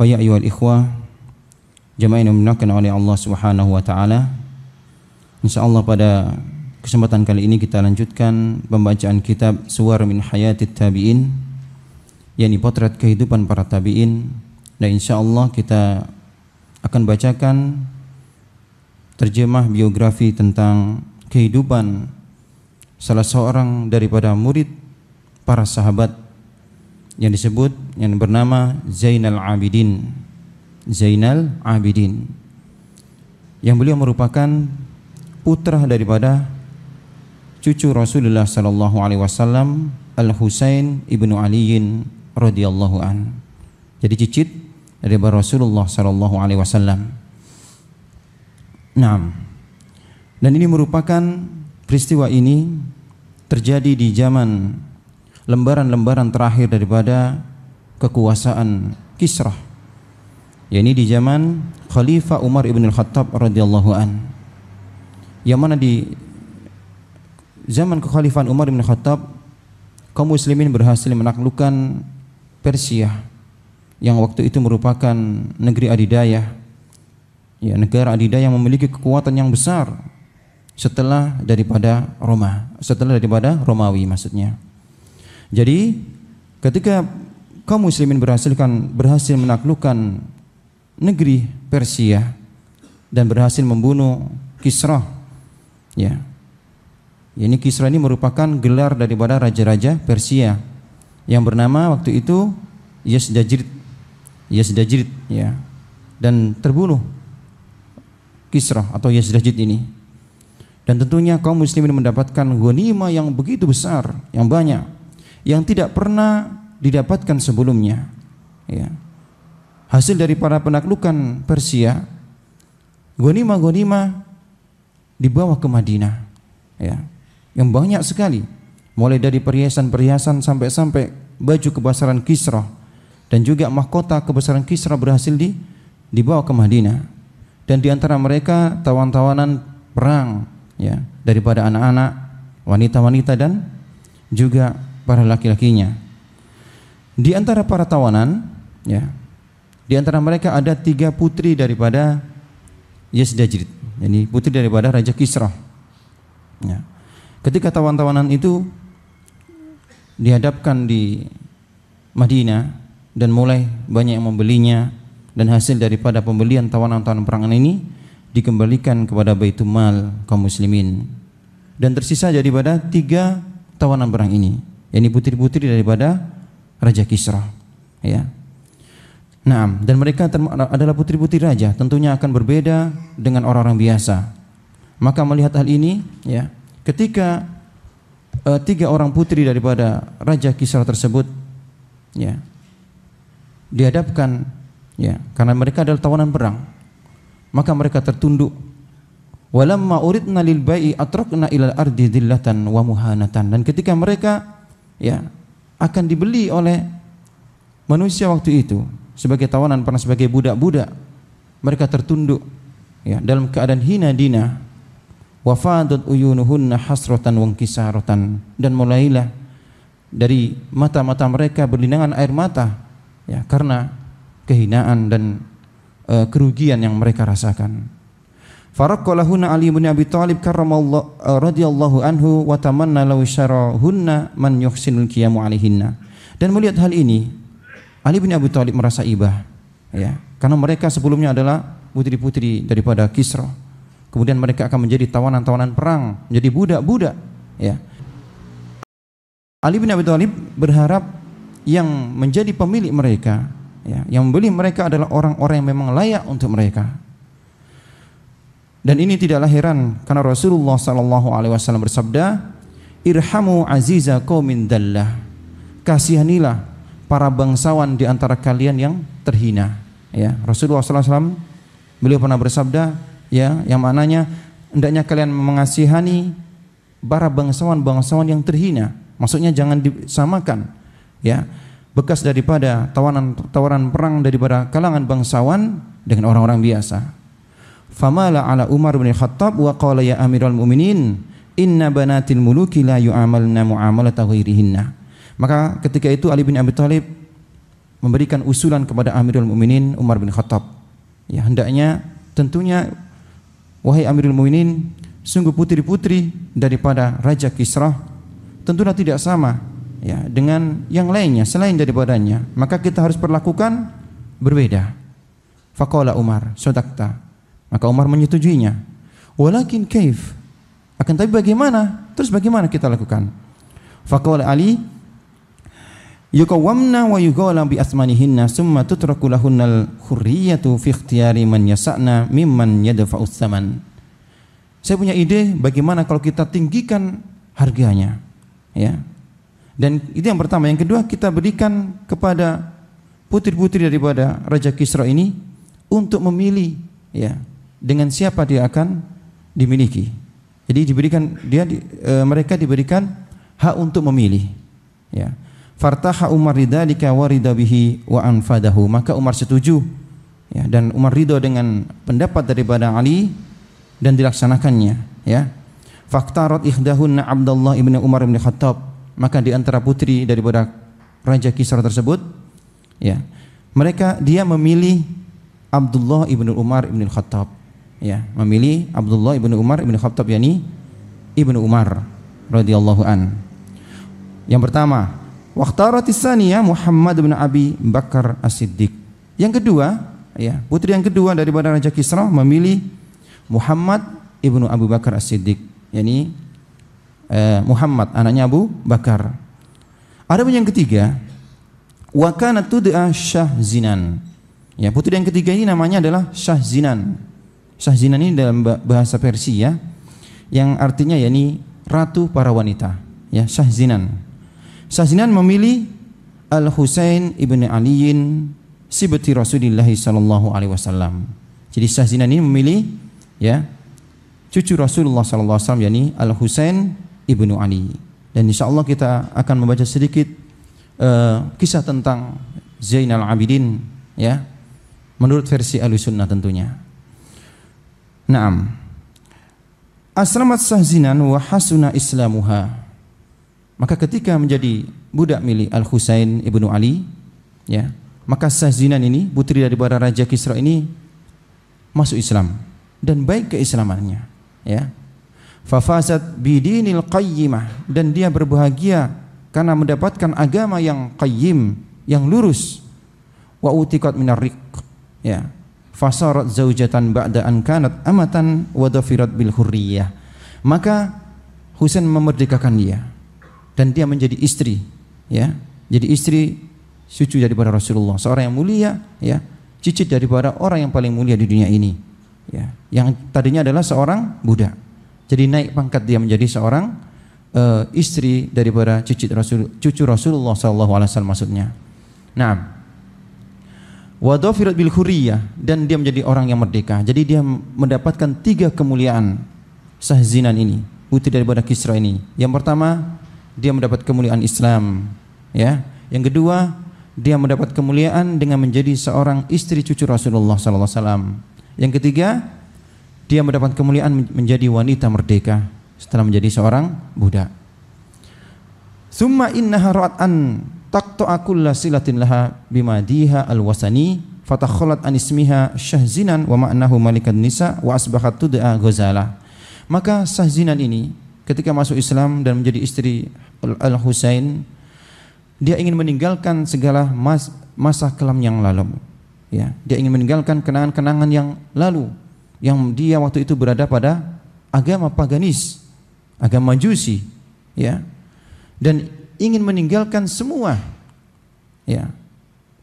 Faya ayyuhal ikhwah jamaah yang dimuliakan oleh Allah Subhanahu wa taala. Insyaallah pada kesempatan kali ini kita lanjutkan pembacaan kitab Suwar min hayati Tabi'in yang potret kehidupan para tabi'in dan insyaallah kita akan bacakan terjemah biografi tentang kehidupan salah seorang daripada murid para sahabat yang disebut yang bernama Zainal Abidin. Zainal Abidin. Yang beliau merupakan putra daripada cucu Rasulullah sallallahu alaihi wasallam Al Husain ibnu Aliin radhiyallahu an. Jadi cicit daripada Rasulullah sallallahu alaihi wasallam. Naam. Dan ini merupakan peristiwa ini terjadi di zaman lembaran-lembaran terakhir daripada kekuasaan Kisrah. Ya di zaman Khalifah Umar ibn al-Khattab radhiyallahu an. Yang mana di zaman kekhalifahan Umar ibn al-Khattab kaum muslimin berhasil menaklukkan Persia yang waktu itu merupakan negeri adidaya. Ya, negara adidaya yang memiliki kekuatan yang besar setelah daripada Roma, setelah daripada Romawi maksudnya. Jadi ketika kaum muslimin berhasilkan berhasil menaklukkan negeri Persia dan berhasil membunuh Kisra. Ya. Ini Kisra ini merupakan gelar daripada raja-raja Persia yang bernama waktu itu Yazdajrid. Yazdajrid ya. Dan terbunuh Kisra atau Yazdajrid ini. Dan tentunya kaum muslimin mendapatkan ghanimah yang begitu besar, yang banyak yang tidak pernah didapatkan sebelumnya. Ya. Hasil dari para penaklukan Persia, gonima-gonima dibawa ke Madinah. Ya. Yang banyak sekali, mulai dari perhiasan-perhiasan sampai-sampai baju kebesaran Kisra dan juga mahkota kebesaran Kisra berhasil di, dibawa ke Madinah. Dan di antara mereka tawan-tawanan perang ya daripada anak-anak, wanita-wanita dan juga para laki-lakinya. Di antara para tawanan, ya, di antara mereka ada tiga putri daripada Yazdajrid, jadi putri daripada Raja Kisra. Ya. Ketika tawan-tawanan itu dihadapkan di Madinah dan mulai banyak yang membelinya dan hasil daripada pembelian tawanan-tawanan perang ini dikembalikan kepada Baitul Mal kaum muslimin dan tersisa daripada tiga tawanan perang ini ini putri-putri daripada Raja Kisra ya Nah, dan mereka adalah putri-putri raja, tentunya akan berbeda dengan orang-orang biasa. Maka melihat hal ini, ya, ketika uh, tiga orang putri daripada raja Kisra tersebut, ya, dihadapkan, ya, karena mereka adalah tawanan perang, maka mereka tertunduk. Walamma uridna lil bai'i atrakna ardi dhillatan wa muhanatan. Dan ketika mereka ya akan dibeli oleh manusia waktu itu sebagai tawanan pernah sebagai budak-budak mereka tertunduk ya dalam keadaan hina dina wafadat uyunuhunna hasratan wa kisaratan dan mulailah dari mata-mata mereka berlinangan air mata ya karena kehinaan dan uh, kerugian yang mereka rasakan Faraqalahunna Ali bin Abi Thalib karramallahu eh, radhiyallahu anhu wa tamanna law syarahunna man yuhsinul qiyamu alihinna. Dan melihat hal ini, Ali bin Abi Thalib merasa ibah ya, karena mereka sebelumnya adalah putri-putri daripada Kisra. Kemudian mereka akan menjadi tawanan-tawanan perang, menjadi budak-budak ya. Ali bin Abi Thalib berharap yang menjadi pemilik mereka ya, yang membeli mereka adalah orang-orang yang memang layak untuk mereka dan ini tidaklah heran karena Rasulullah Shallallahu alaihi wasallam bersabda, "Irhamu aziza qaumin dallah." Kasihanilah para bangsawan di antara kalian yang terhina. Ya, Rasulullah SAW beliau pernah bersabda, ya, yang mananya hendaknya kalian mengasihani para bangsawan-bangsawan yang terhina. Maksudnya jangan disamakan, ya. Bekas daripada tawanan tawaran perang daripada kalangan bangsawan dengan orang-orang biasa famala ala Umar bin Khattab wa qala ya Amirul Muminin inna banatil muluki la yu'amalna mu'amalata ghairihinna maka ketika itu Ali bin Abi Thalib memberikan usulan kepada Amirul Muminin Umar bin Khattab ya hendaknya tentunya wahai Amirul Muminin sungguh putri-putri daripada raja Kisrah tentulah tidak sama ya dengan yang lainnya selain daripadanya maka kita harus perlakukan berbeda fakola Umar sodakta. Maka Umar menyetujuinya. Walakin kaif? Akan tapi bagaimana? Terus bagaimana kita lakukan? Faqala Ali yukawamna wa yughala bi asmanihinna summa tutraku lahunnal khurriyatu fi ikhtiyari man yasa'na mimman yadfa'u tsaman. Saya punya ide bagaimana kalau kita tinggikan harganya. Ya. Dan itu yang pertama. Yang kedua kita berikan kepada putri-putri daripada Raja Kisra ini untuk memilih ya dengan siapa dia akan dimiliki. Jadi diberikan dia di, e, mereka diberikan hak untuk memilih. Ya. Fartaha Umar ridzalika wa bihi wa anfadahu. Maka Umar setuju ya dan Umar ridho dengan pendapat daripada Ali dan dilaksanakannya ya. Faktarot ikhdahun Abdullah ibn Umar ibn Khattab. Maka di antara putri daripada Raja Kisra tersebut ya. Mereka dia memilih Abdullah ibn Umar ibn Khattab ya memilih Abdullah ibnu Umar ibnu Khattab yani ibnu Umar radhiyallahu an yang pertama waqtaratisania ya Muhammad bin Abi Bakar As-Siddiq yang kedua ya putri yang kedua daripada Raja Kisra memilih Muhammad ibnu Abu Bakar As-Siddiq yani eh, Muhammad anaknya Abu Bakar ada pun yang ketiga wakana tud'a Syahzinan ya putri yang ketiga ini namanya adalah Syahzinan Syahzina ini dalam bahasa Persia ya, yang artinya yakni ratu para wanita, ya Syahzinan. Syahzinan memilih Al Husain ibni Aliin sibti Rasulullah sallallahu alaihi wasallam. Jadi Syahzinan ini memilih ya cucu Rasulullah sallallahu alaihi wasallam yakni Al Husain ibnu Ali. Dan insya Allah kita akan membaca sedikit uh, kisah tentang Zainal Abidin ya menurut versi Ahlussunnah tentunya. Naam. Asramat sahzinan wa hasuna islamuha. Maka ketika menjadi budak milik Al Husain ibnu Ali, ya, maka Sahzinan ini putri dari para raja Kisra ini masuk Islam dan baik keislamannya, ya. Fafasat bidinil qayyimah dan dia berbahagia karena mendapatkan agama yang qayyim, yang lurus. Wa utiqat minarriq, ya fasarat zaujatan ba'da an kanat amatan wa dafirat bil hurriyah maka Husain memerdekakan dia dan dia menjadi istri ya jadi istri cucu daripada Rasulullah seorang yang mulia ya cicit daripada orang yang paling mulia di dunia ini ya yang tadinya adalah seorang budak jadi naik pangkat dia menjadi seorang uh, istri daripada cicit Rasul cucu Rasulullah sallallahu alaihi wasallam maksudnya nah Wadofirat bil huriyah dan dia menjadi orang yang merdeka. Jadi dia mendapatkan tiga kemuliaan Sahzinan ini, putri daripada Kisra ini. Yang pertama, dia mendapat kemuliaan Islam, ya. Yang kedua, dia mendapat kemuliaan dengan menjadi seorang istri cucu Rasulullah sallallahu alaihi wasallam. Yang ketiga, dia mendapat kemuliaan menjadi wanita merdeka setelah menjadi seorang budak. Summa innaha ra'at an takto lah silatin laha bimadiha alwasani fatakholat anismiha syahzinan wa ma'nahu malikan nisa wa asbahat tuda'a ghazala maka syahzinan ini ketika masuk Islam dan menjadi istri Al-Husain dia ingin meninggalkan segala mas, masa kelam yang lalu ya dia ingin meninggalkan kenangan-kenangan yang lalu yang dia waktu itu berada pada agama paganis agama majusi ya dan ingin meninggalkan semua ya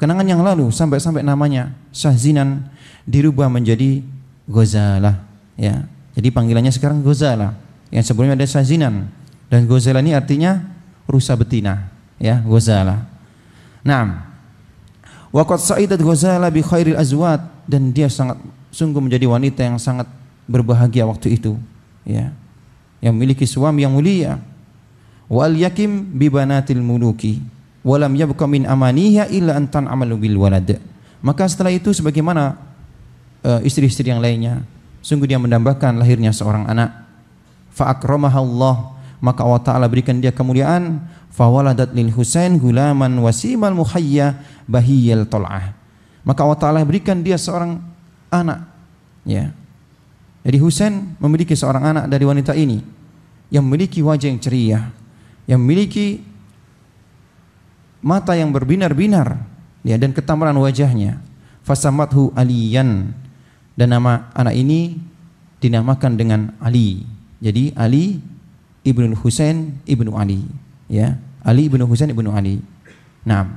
kenangan yang lalu sampai-sampai namanya Syahzinan dirubah menjadi gozala, ya jadi panggilannya sekarang gozala yang sebelumnya ada Syahzinan dan gozala ini artinya rusa betina ya Gozalah nah waqad sa'idat gozala bi khairil azwat dan dia sangat sungguh menjadi wanita yang sangat berbahagia waktu itu ya yang memiliki suami yang mulia wal yakim bibanatil muluki walam yabqa min amaniha illa antan amalu bil walad maka setelah itu sebagaimana eh, istri-istri uh, yang lainnya sungguh dia mendambakan lahirnya seorang anak fa akramaha Allah maka Allah taala berikan dia kemuliaan fa waladat lil husain gulaman wasimal muhayya bahiyal tal'ah maka Allah taala berikan dia seorang anak ya jadi Husain memiliki seorang anak dari wanita ini yang memiliki wajah yang ceria, yang memiliki mata yang berbinar-binar ya, dan ketampanan wajahnya. Fasamathu Aliyan dan nama anak ini dinamakan dengan Ali. Jadi Ali ibnu Husain ibnu Ali ya. Ali ibnu Husain ibnu Ali. Nah,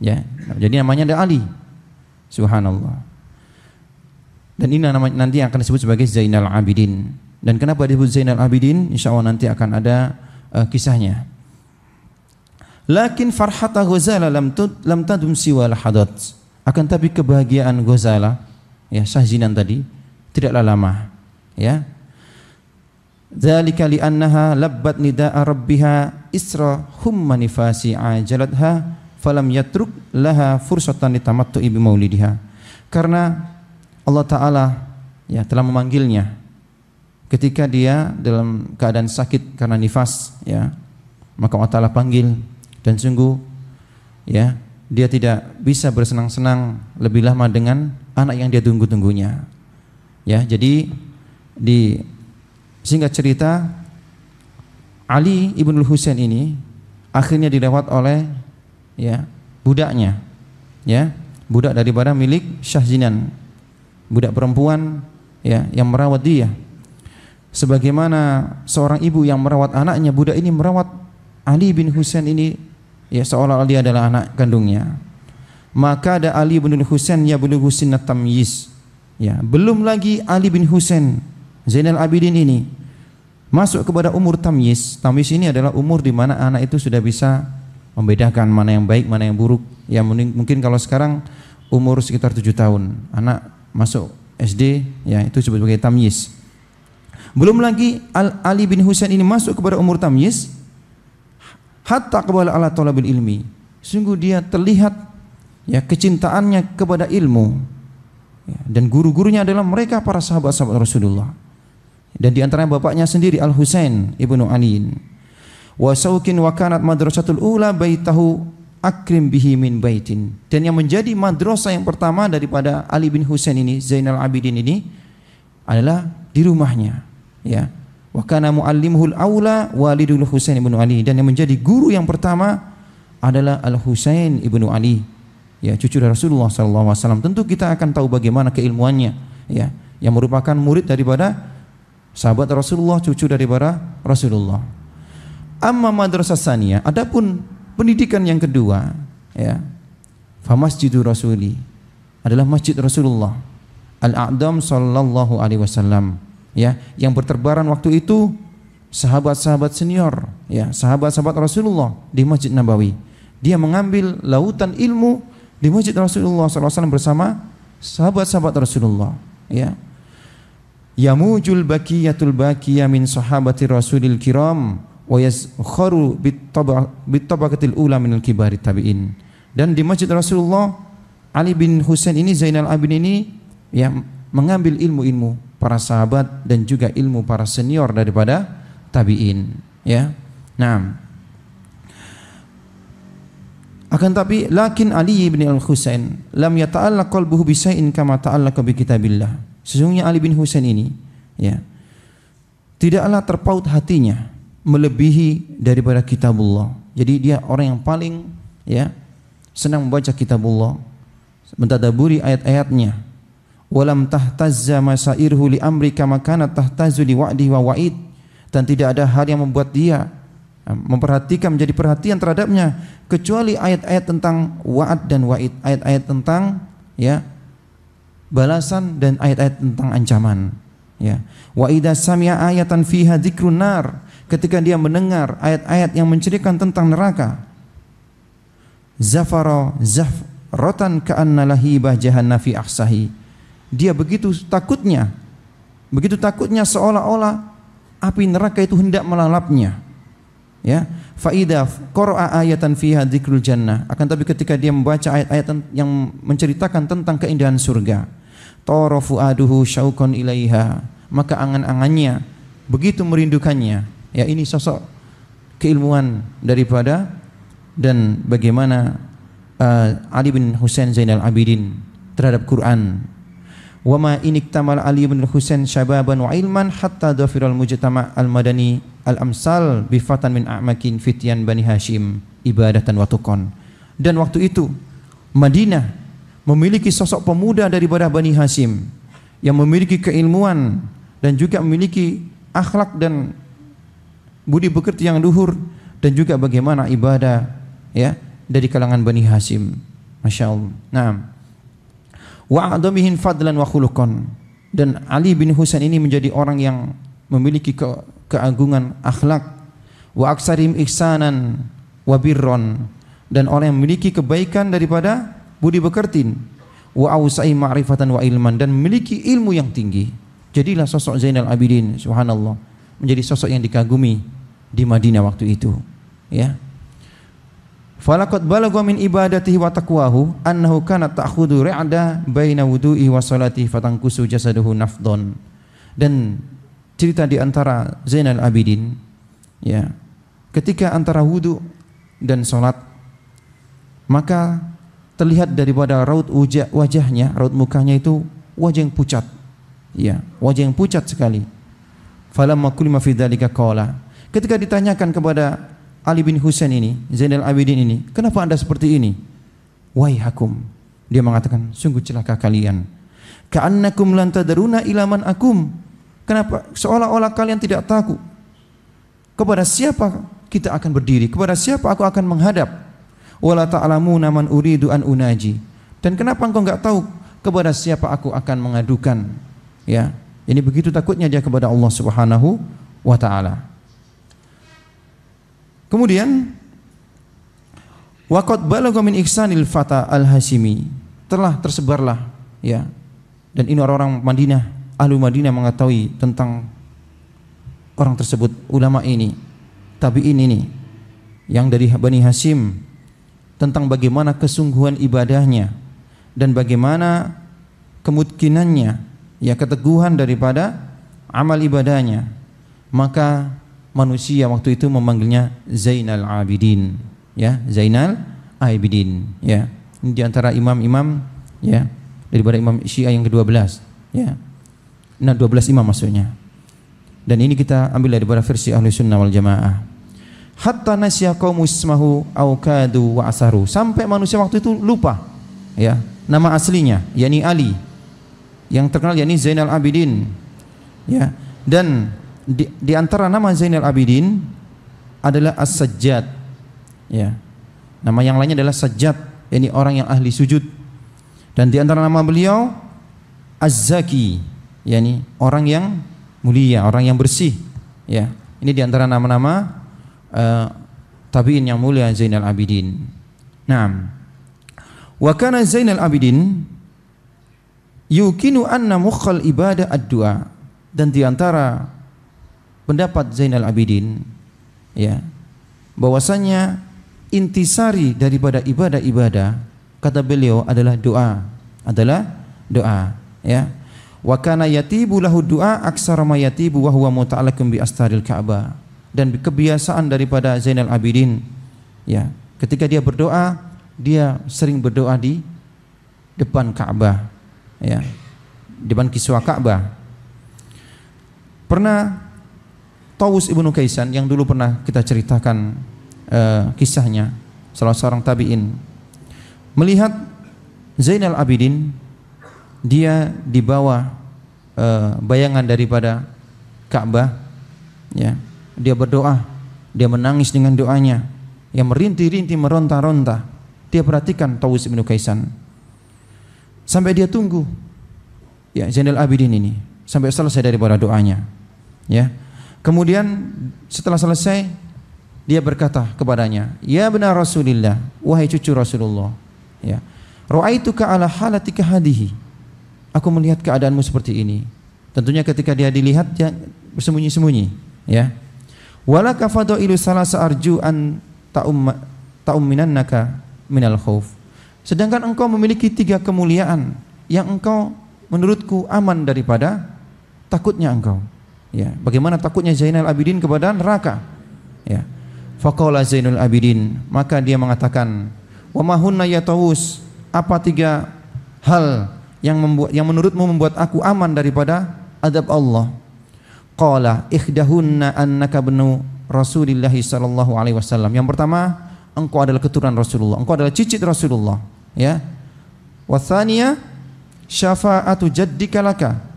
ya. Jadi namanya ada Ali. Subhanallah. Dan ini nama nanti akan disebut sebagai Zainal Abidin. Dan kenapa disebut Zainal Abidin? Insya Allah nanti akan ada uh, kisahnya. Lakin farhata Ghazala lam, tud, lam tadum siwal hadat. Akan tapi kebahagiaan Ghazala, ya Syahzinan tadi, tidaklah lama. Ya. Dzalika li'annaha labbat nida'a rabbiha isra humma nifasi ajalatha falam yatruk laha fursatan litamattu'i bi maulidiha. Karena Allah Ta'ala ya telah memanggilnya ketika dia dalam keadaan sakit karena nifas ya maka Allah Ta'ala panggil dan sungguh ya dia tidak bisa bersenang-senang lebih lama dengan anak yang dia tunggu-tunggunya ya jadi di singkat cerita Ali ibn Husain ini akhirnya dilewat oleh ya budaknya ya budak daripada milik Syahzinan budak perempuan ya yang merawat dia sebagaimana seorang ibu yang merawat anaknya budak ini merawat Ali bin Husain ini ya seolah-olah dia adalah anak kandungnya maka ada Ali bin Husain ya bin Husain tamyiz ya belum lagi Ali bin Husain Zainal Abidin ini masuk kepada umur tamyiz tamyiz ini adalah umur di mana anak itu sudah bisa membedakan mana yang baik mana yang buruk ya mungkin kalau sekarang umur sekitar 7 tahun anak masuk SD ya itu disebut sebagai tamyiz belum lagi Ali bin Husain ini masuk kepada umur tamyiz hatta qabala ala talabil ilmi sungguh dia terlihat ya kecintaannya kepada ilmu ya, dan guru-gurunya adalah mereka para sahabat-sahabat Rasulullah dan diantaranya bapaknya sendiri Al Husain ibnu Ali wa saukin wa kanat madrasatul ula baitahu akrim bihi min baitin dan yang menjadi madrasah yang pertama daripada Ali bin Husain ini Zainal Abidin ini adalah di rumahnya ya Wa kana muallimuhul aula walidul Husain ibnu Ali dan yang menjadi guru yang pertama adalah Al Husain ibnu Ali. Ya, cucu dari Rasulullah sallallahu alaihi wasallam. Tentu kita akan tahu bagaimana keilmuannya, ya, yang merupakan murid daripada sahabat Rasulullah, cucu daripada Rasulullah. Amma madrasah saniyah, adapun pendidikan yang kedua, ya. Fa masjidu Rasuli adalah masjid Rasulullah. Al-A'dam sallallahu alaihi wasallam ya yang berterbaran waktu itu sahabat-sahabat senior ya sahabat-sahabat Rasulullah di Masjid Nabawi dia mengambil lautan ilmu di Masjid Rasulullah SAW bersama sahabat-sahabat Rasulullah ya yamujul bakiyatul bakiyamin min sahabati rasulil kiram wa yaskharu bitabaqatil ula minal kibari tabi'in dan di Masjid Rasulullah Ali bin Husain ini Zainal Abidin ini ya mengambil ilmu-ilmu para sahabat dan juga ilmu para senior daripada tabiin ya nah akan tapi lakin Ali bin Al Husain lam yata'allaq qalbuhu bi syai'in kama ta'allaqa bi kitabillah sesungguhnya Ali bin Husain ini ya tidaklah terpaut hatinya melebihi daripada kitabullah jadi dia orang yang paling ya senang membaca kitabullah mentadaburi ayat-ayatnya walam tahtazza masairhu li kama kana tahtazu li wa'di wa wa'id dan tidak ada hal yang membuat dia eh, memperhatikan menjadi perhatian terhadapnya kecuali ayat-ayat tentang wa'ad dan wa'id ayat-ayat tentang ya balasan dan ayat-ayat tentang ancaman ya wa idza sami'a ayatan fiha dzikrun nar ketika dia mendengar ayat-ayat yang menceritakan tentang neraka zafara zafratan ka'anna lahibah fi ahsahi dia begitu takutnya, begitu takutnya seolah-olah api neraka itu hendak melalapnya. Ya, faida qara'a ayatan fiha dzikrul jannah. Akan tapi ketika dia membaca ayat-ayat yang menceritakan tentang keindahan surga, tarafu aduhu syauqan ilaiha, maka angan-angannya begitu merindukannya. Ya, ini sosok keilmuan daripada dan bagaimana uh, Ali bin Husain Zainal Abidin terhadap Quran wa ma iniktamal Ali bin Husain syababan wa ilman hatta dhafiral mujtama al-madani al-amsal bifatan min a'makin fityan Bani Hashim ibadatan wa tukon. Dan waktu itu Madinah memiliki sosok pemuda daripada Bani Hashim yang memiliki keilmuan dan juga memiliki akhlak dan budi pekerti yang luhur dan juga bagaimana ibadah ya dari kalangan Bani Hashim. Masya Allah. Nah, wa fadlan wa khuluqan dan Ali bin Husain ini menjadi orang yang memiliki ke keagungan akhlak wa aksarim ihsanan wa birron dan orang yang memiliki kebaikan daripada budi pekerti wa ausai ma'rifatan wa ilman dan memiliki ilmu yang tinggi jadilah sosok Zainal Abidin subhanallah menjadi sosok yang dikagumi di Madinah waktu itu ya Falaqad balagha min ibadatihi wa taqwahu annahu kana ta'khudhu ri'da baina wudu'i wa salatihi fatankusu jasaduhu nafdon. Dan cerita di antara Zainal Abidin ya. Ketika antara wudu dan salat maka terlihat daripada raut wajahnya, raut mukanya itu wajah yang pucat. Ya, wajah yang pucat sekali. Falamma kulima fi dzalika qala. Ketika ditanyakan kepada Ali bin Husain ini, Zainal Abidin ini, kenapa anda seperti ini? Wai hakum. Dia mengatakan, sungguh celaka kalian. Ka'annakum lantadaruna ilaman akum. Kenapa? Seolah-olah kalian tidak takut. Kepada siapa kita akan berdiri? Kepada siapa aku akan menghadap? Wala alamu naman uridu an unaji. Dan kenapa engkau enggak tahu kepada siapa aku akan mengadukan? Ya. Ini begitu takutnya dia kepada Allah Subhanahu wa taala. Kemudian Waqad balagha min ihsanil fata al-Hasimi. Telah tersebarlah ya. Dan ini orang-orang Madinah, ahli Madinah mengetahui tentang orang tersebut, ulama ini, tabi'in ini yang dari Bani Hasim tentang bagaimana kesungguhan ibadahnya dan bagaimana kemungkinannya ya keteguhan daripada amal ibadahnya maka manusia waktu itu memanggilnya Zainal Abidin ya Zainal Abidin ya ini di antara imam-imam ya daripada imam Syiah yang ke-12 ya nah 12 imam maksudnya dan ini kita ambil daripada versi Ahlu Sunnah wal Jamaah hatta nasya qaumusmahu au kadu wa asaru sampai manusia waktu itu lupa ya nama aslinya yakni Ali yang terkenal yakni Zainal Abidin ya dan di, di antara nama Zainal Abidin adalah As-Sajjad. Ya. Nama yang lainnya adalah Sajjad, yakni orang yang ahli sujud. Dan di antara nama beliau Az-Zaki, yakni orang yang mulia, orang yang bersih. Ya. Ini di antara nama-nama uh, tabi'in yang mulia Zainal Abidin. Naam. Wa kana Zainal Abidin yukinu anna mukhal ibadah ad-du'a. Dan di antara pendapat Zainal Abidin ya bahwasanya intisari daripada ibadah-ibadah kata beliau adalah doa adalah doa ya wa kana yatibu lahu du'a aksara ma yatibu wa huwa muta'allakum bi astaril ka'bah dan kebiasaan daripada Zainal Abidin ya ketika dia berdoa dia sering berdoa di depan Ka'bah ya depan kiswa Ka'bah pernah Tawus ibnu Kaisan yang dulu pernah kita ceritakan uh, kisahnya salah seorang tabiin melihat Zainal Abidin dia dibawa uh, eh, bayangan daripada Ka'bah ya dia berdoa dia menangis dengan doanya yang merintih-rintih meronta-ronta dia perhatikan Tawus ibnu Kaisan sampai dia tunggu ya Zainal Abidin ini sampai selesai daripada doanya ya Kemudian setelah selesai dia berkata kepadanya, "Ya benar Rasulillah, wahai cucu Rasulullah." Ya. "Ra'aituka ala halatika hadihi." Aku melihat keadaanmu seperti ini. Tentunya ketika dia dilihat dia bersembunyi-sembunyi, ya. Walaka fadailu salasa arju an ta'um ta'umminannaka minal khauf. Sedangkan engkau memiliki tiga kemuliaan yang engkau menurutku aman daripada takutnya engkau. Ya, bagaimana takutnya Zainal Abidin kepada neraka? Ya. Faqala Zainul Abidin, maka dia mengatakan, "Wa ma ya Tawus? Apa tiga hal yang membuat yang menurutmu membuat aku aman daripada adab Allah?" Qala ikhdahunna annaka bnu Rasulillah sallallahu alaihi wasallam. Yang pertama, engkau adalah keturunan Rasulullah, engkau adalah cicit Rasulullah, ya. Wasania syafa'atu jaddika laka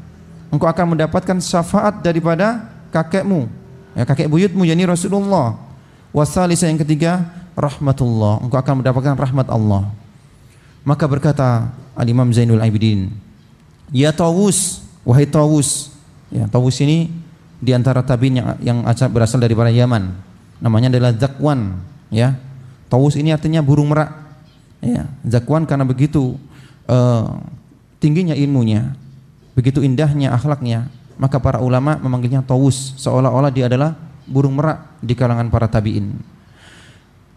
engkau akan mendapatkan syafaat daripada kakekmu ya kakek buyutmu yakni Rasulullah wasalisa yang ketiga rahmatullah engkau akan mendapatkan rahmat Allah maka berkata Al-Imam Zainul Abidin ya Tawus wahai Tawus ya Tawus ini di antara tabiin yang yang berasal dari para Yaman namanya adalah Zakwan ya Tawus ini artinya burung merak ya Zakwan karena begitu uh, tingginya ilmunya begitu indahnya akhlaknya maka para ulama memanggilnya tawus seolah-olah dia adalah burung merak di kalangan para tabiin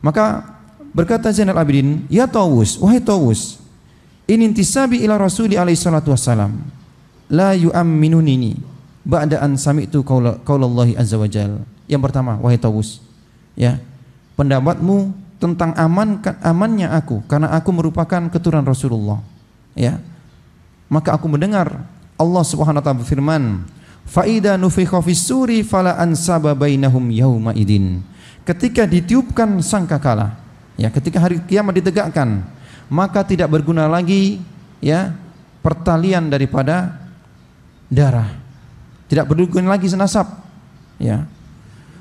maka berkata Zainal Abidin ya tawus wahai tawus inintisabi ila rasuli alaihi salatu wassalam la yu'amminunini ba'da an sami'tu qaula qaulallahi azza wajal yang pertama wahai tawus ya pendapatmu tentang aman amannya aku karena aku merupakan keturunan Rasulullah ya maka aku mendengar Allah Subhanahu wa taala berfirman, "Faida nufikha fis-suri fala ansaba bainahum yauma idin." Ketika ditiupkan sangkakala, ya ketika hari kiamat ditegakkan, maka tidak berguna lagi ya pertalian daripada darah. Tidak berguna lagi senasab. Ya.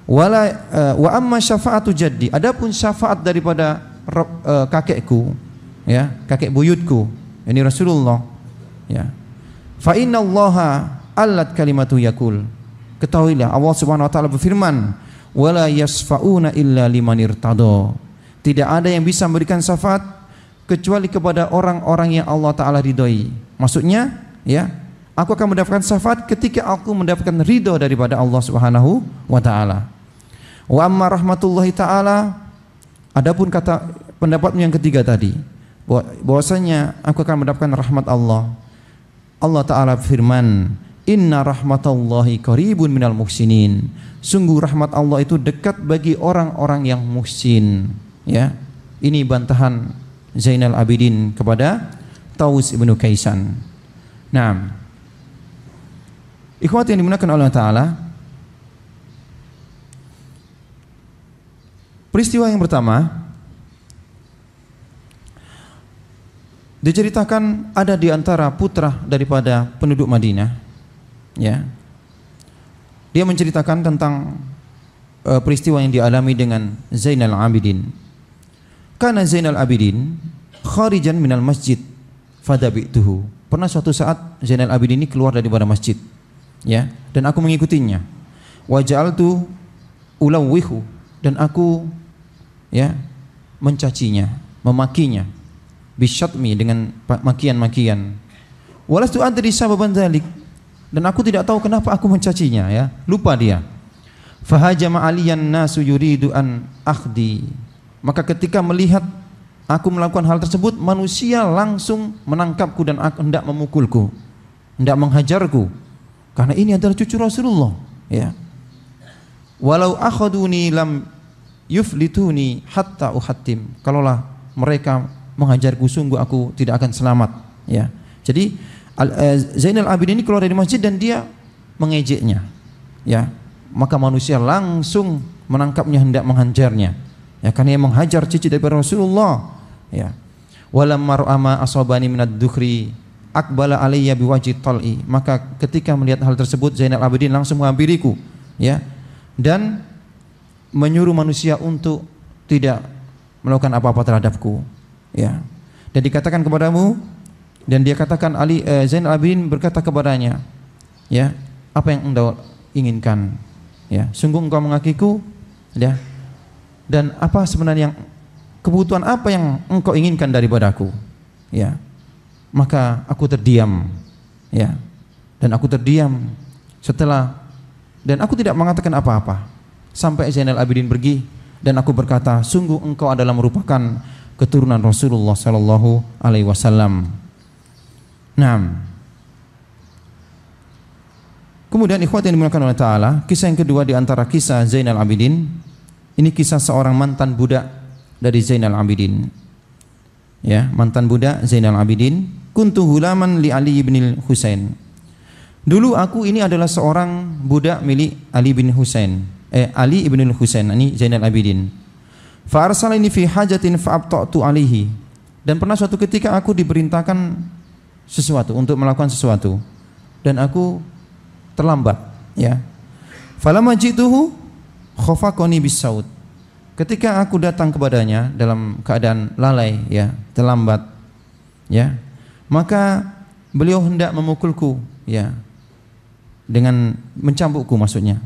Wala uh, wa amma syafa'atu jaddi. Adapun syafaat daripada uh, kakekku, ya, kakek buyutku, ini Rasulullah, ya Fa inna Allaha allat kalimatu yakul. Ketahuilah Allah Subhanahu wa taala berfirman, wala yasfauna illa liman irtado. Tidak ada yang bisa memberikan syafaat kecuali kepada orang-orang yang Allah taala ridhoi. Maksudnya, ya, aku akan mendapatkan syafaat ketika aku mendapatkan ridho daripada Allah Subhanahu wa taala. Wa amma rahmatullahi taala adapun kata pendapatmu yang ketiga tadi bahwasanya aku akan mendapatkan rahmat Allah Allah Ta'ala firman, Inna rahmatallahi qaribun minal muhsinin. Sungguh rahmat Allah itu dekat bagi orang-orang yang muhsin. Ya, ini bantahan Zainal Abidin kepada Taus ibnu Kaisan. Nah, ikhwat yang dimuliakan Allah Ta'ala, peristiwa yang pertama, diceritakan ada di antara putra daripada penduduk Madinah ya dia menceritakan tentang uh, peristiwa yang dialami dengan Zainal Abidin karena Zainal Abidin kharijan minal masjid fadabituhu pernah suatu saat Zainal Abidin ini keluar dari daripada masjid ya dan aku mengikutinya waja'altu ulawihu dan aku ya mencacinya memakinya bisyatmi dengan makian-makian. tu antri sababan dzalik. Dan aku tidak tahu kenapa aku mencacinya ya. Lupa dia. Fahajama aliyan nasu yuridu an akhdi. Maka ketika melihat aku melakukan hal tersebut, manusia langsung menangkapku dan hendak memukulku. Hendak menghajarku. Karena ini adalah cucu Rasulullah, ya. Walau akhaduni lam yuflituni hatta uhattim. Kalaulah mereka menghajarku sungguh aku tidak akan selamat ya jadi eh, Zainal Abidin ini keluar dari masjid dan dia mengejeknya ya maka manusia langsung menangkapnya hendak menghajarnya ya karena ia menghajar cici dari Rasulullah ya walam mar'ama asabani minad dukhri akbala alayya biwajhi tal'i maka ketika melihat hal tersebut Zainal Abidin langsung menghampiriku ya dan menyuruh manusia untuk tidak melakukan apa-apa terhadapku ya dan dikatakan kepadamu dan dia katakan Ali eh, Zainal Abidin berkata kepadanya ya apa yang engkau inginkan ya sungguh engkau mengakiku ya dan apa sebenarnya yang kebutuhan apa yang engkau inginkan daripadaku ya maka aku terdiam ya dan aku terdiam setelah dan aku tidak mengatakan apa-apa sampai Zainal Abidin pergi dan aku berkata sungguh engkau adalah merupakan keturunan Rasulullah sallallahu alaihi wasallam. enam. Kemudian ikhwat yang dimulakan oleh taala, kisah yang kedua di antara kisah Zainal Abidin, ini kisah seorang mantan budak dari Zainal Abidin. Ya, mantan budak Zainal Abidin, kuntu hulaman li Ali bin Husain. Dulu aku ini adalah seorang budak milik Ali bin Husain. Eh Ali bin Husain, ini Zainal Abidin. Farsal ini fi hajatin fa'abta'tu alihi Dan pernah suatu ketika aku diperintahkan sesuatu untuk melakukan sesuatu dan aku terlambat ya. Falamma jituhu khafaqani bisaut. Ketika aku datang kepadanya dalam keadaan lalai ya, terlambat ya. Maka beliau hendak memukulku ya dengan mencambukku maksudnya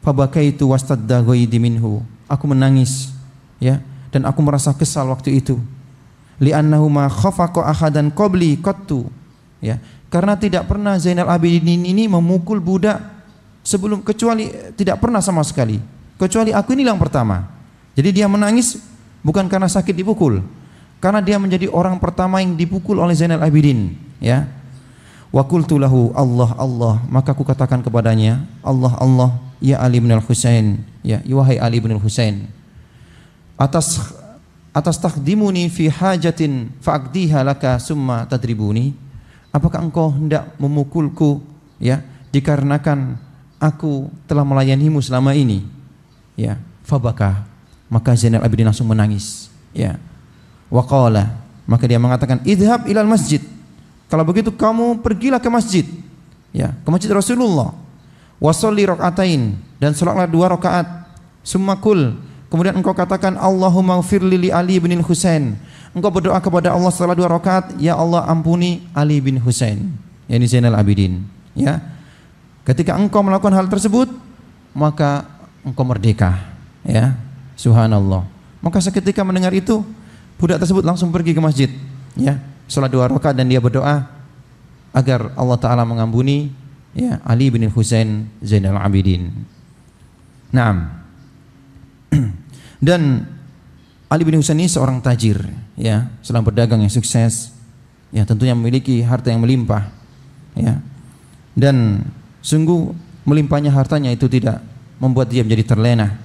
fabakaitu wastadda ghaidi minhu aku menangis ya dan aku merasa kesal waktu itu li'annahu ma khafaqa ahadan qabli qattu ya karena tidak pernah Zainal Abidin ini memukul budak sebelum kecuali tidak pernah sama sekali kecuali aku ini yang pertama jadi dia menangis bukan karena sakit dipukul karena dia menjadi orang pertama yang dipukul oleh Zainal Abidin ya wa qultu lahu Allah Allah maka aku katakan kepadanya Allah Allah ya Ali bin Al-Husain ya wahai Ali bin Al-Husain atas atas takdimuni fi hajatin fa'akdiha laka summa tadribuni apakah engkau hendak memukulku ya dikarenakan aku telah melayanimu selama ini ya fabaka maka Zainal Abidin langsung menangis ya waqala maka dia mengatakan idhab ilal masjid kalau begitu kamu pergilah ke masjid ya ke masjid Rasulullah wasalli rakaatain dan salatlah dua rakaat summa kul Kemudian engkau katakan Allahumma firli li Ali bin Husain. Engkau berdoa kepada Allah setelah dua rakaat, ya Allah ampuni Ali bin Husain. Ya ini Zainal Abidin, ya. Ketika engkau melakukan hal tersebut, maka engkau merdeka, ya. Subhanallah. Maka seketika mendengar itu, budak tersebut langsung pergi ke masjid, ya. Salat dua rakaat dan dia berdoa agar Allah taala mengampuni ya Ali bin Husain Zainal Abidin. Naam. Dan Ali bin Husain ini seorang tajir, ya, seorang pedagang yang sukses, ya, tentunya memiliki harta yang melimpah, ya. Dan sungguh melimpahnya hartanya itu tidak membuat dia menjadi terlena,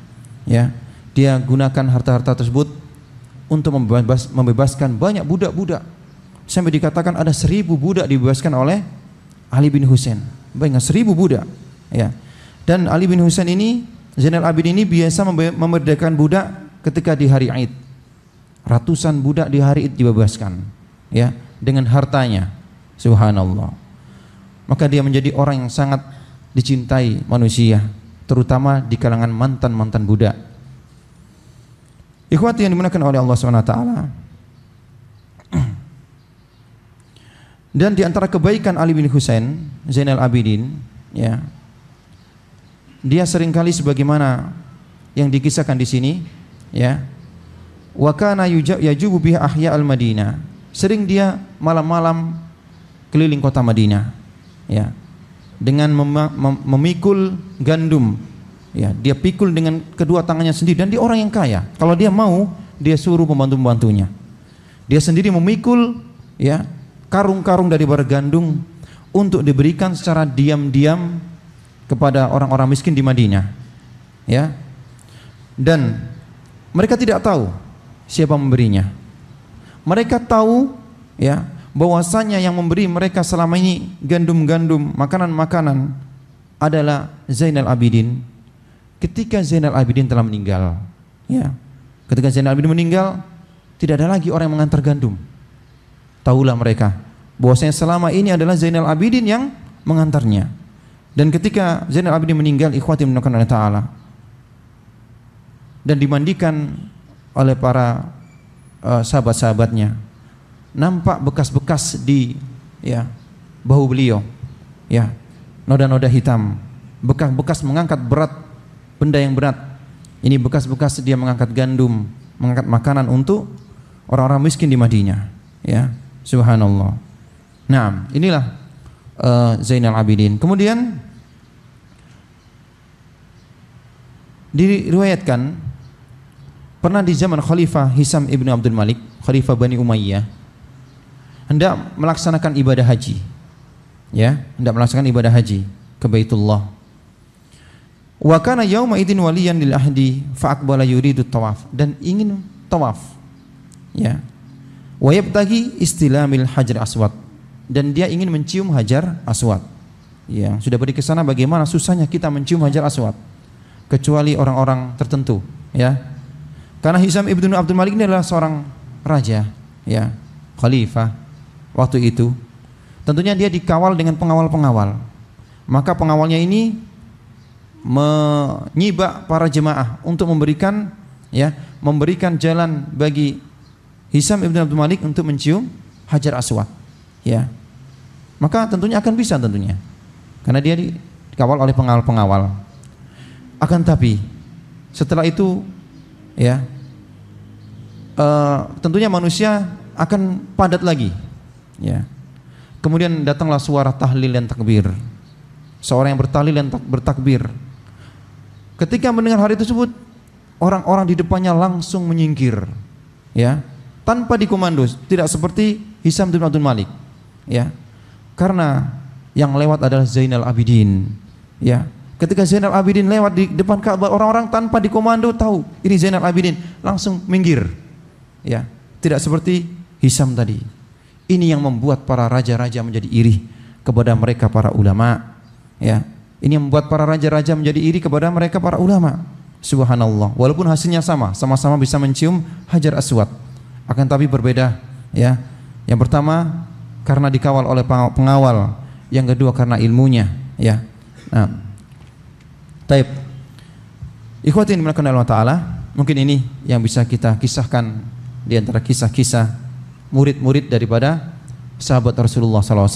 ya. Dia gunakan harta-harta tersebut untuk membebas, membebaskan banyak budak-budak sampai dikatakan ada seribu budak dibebaskan oleh Ali bin Husain. Bayangkan seribu budak, ya. Dan Ali bin Husain ini Zainal Abidin ini biasa memerdekakan budak ketika di hari Id. Ratusan budak di hari Id dibebaskan ya dengan hartanya. Subhanallah. Maka dia menjadi orang yang sangat dicintai manusia, terutama di kalangan mantan-mantan budak. Ikhwati yang dimuliakan oleh Allah Subhanahu Dan di antara kebaikan Ali bin Husain, Zainal Abidin, ya, dia seringkali sebagaimana yang dikisahkan di sini ya Wakana yajubu bih ahya al Madinah sering dia malam-malam keliling kota Madinah ya dengan mem mem memikul gandum ya dia pikul dengan kedua tangannya sendiri dan dia orang yang kaya kalau dia mau dia suruh membantu pembantunya dia sendiri memikul ya karung-karung dari bara untuk diberikan secara diam-diam kepada orang-orang miskin di Madinah. Ya. Dan mereka tidak tahu siapa memberinya. Mereka tahu ya bahwasanya yang memberi mereka selama ini gandum-gandum, makanan-makanan adalah Zainal Abidin. Ketika Zainal Abidin telah meninggal, ya. Ketika Zainal Abidin meninggal, tidak ada lagi orang yang mengantar gandum. Tahulah mereka bahwasanya selama ini adalah Zainal Abidin yang mengantarnya. Dan ketika Zainal Abidin meninggal, ikhwati menunjukkan oleh Ta'ala. Dan dimandikan oleh para uh, sahabat-sahabatnya. Nampak bekas-bekas di ya bahu beliau. Ya, noda-noda hitam. Bekas-bekas mengangkat berat benda yang berat. Ini bekas-bekas dia mengangkat gandum, mengangkat makanan untuk orang-orang miskin di Madinah. Ya, subhanallah. Nah, inilah Eh, Zainal Abidin. Kemudian diriwayatkan pernah di zaman Khalifah Hisam ibnu Abdul Malik, Khalifah Bani Umayyah hendak melaksanakan ibadah haji. Ya, hendak melaksanakan ibadah haji ke Baitullah. Wa kana yauma idin waliyan lil ahdi fa aqbala yuridu tawaf dan ingin tawaf. Ya. Wa yabtaghi istilamil hajar aswad dan dia ingin mencium Hajar Aswad. Ya, sudah beri sana. bagaimana susahnya kita mencium Hajar Aswad kecuali orang-orang tertentu, ya. Karena Hisam ibnu Abdul Malik ini adalah seorang raja, ya, khalifah waktu itu. Tentunya dia dikawal dengan pengawal-pengawal. Maka pengawalnya ini menyibak para jemaah untuk memberikan ya, memberikan jalan bagi Hisam ibnu Abdul Malik untuk mencium Hajar Aswad ya maka tentunya akan bisa tentunya karena dia dikawal oleh pengawal-pengawal akan tapi setelah itu ya e, tentunya manusia akan padat lagi ya kemudian datanglah suara tahlil dan takbir seorang yang bertahlil dan bertakbir ketika mendengar hari tersebut orang-orang di depannya langsung menyingkir ya tanpa dikomando tidak seperti Hisam bin Abdul Malik ya karena yang lewat adalah Zainal Abidin ya ketika Zainal Abidin lewat di depan Ka'bah orang-orang tanpa dikomando tahu ini Zainal Abidin langsung minggir ya tidak seperti Hisam tadi ini yang membuat para raja-raja menjadi iri kepada mereka para ulama ya ini yang membuat para raja-raja menjadi iri kepada mereka para ulama subhanallah walaupun hasilnya sama sama-sama bisa mencium hajar aswad akan tapi berbeda ya yang pertama karena dikawal oleh pengawal yang kedua karena ilmunya ya nah taib ikhwatin dimuliakan Allah taala mungkin ini yang bisa kita kisahkan di antara kisah-kisah murid-murid daripada sahabat Rasulullah SAW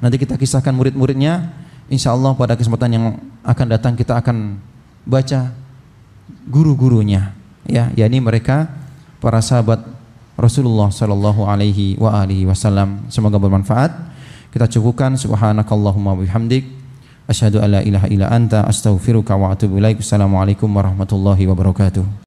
nanti kita kisahkan murid-muridnya insya Allah pada kesempatan yang akan datang kita akan baca guru-gurunya ya yakni mereka para sahabat Rasulullah sallallahu alaihi wa alihi wasallam. Semoga bermanfaat. Kita cukupkan subhanakallahumma bihamdik asyhadu alla ilaha illa anta astaghfiruka wa atubu ilaik. Assalamualaikum warahmatullahi wabarakatuh.